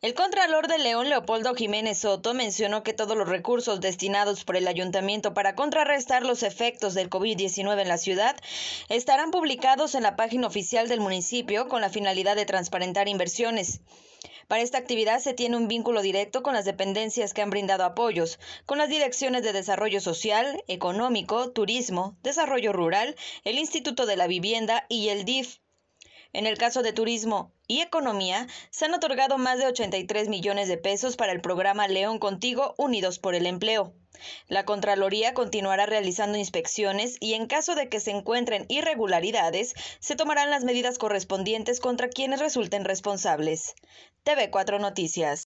El contralor de León Leopoldo Jiménez Soto mencionó que todos los recursos destinados por el ayuntamiento para contrarrestar los efectos del COVID-19 en la ciudad estarán publicados en la página oficial del municipio con la finalidad de transparentar inversiones. Para esta actividad se tiene un vínculo directo con las dependencias que han brindado apoyos, con las direcciones de Desarrollo Social, Económico, Turismo, Desarrollo Rural, el Instituto de la Vivienda y el DIF. En el caso de turismo y economía, se han otorgado más de 83 millones de pesos para el programa León Contigo Unidos por el Empleo. La Contraloría continuará realizando inspecciones y en caso de que se encuentren irregularidades, se tomarán las medidas correspondientes contra quienes resulten responsables. TV4 Noticias.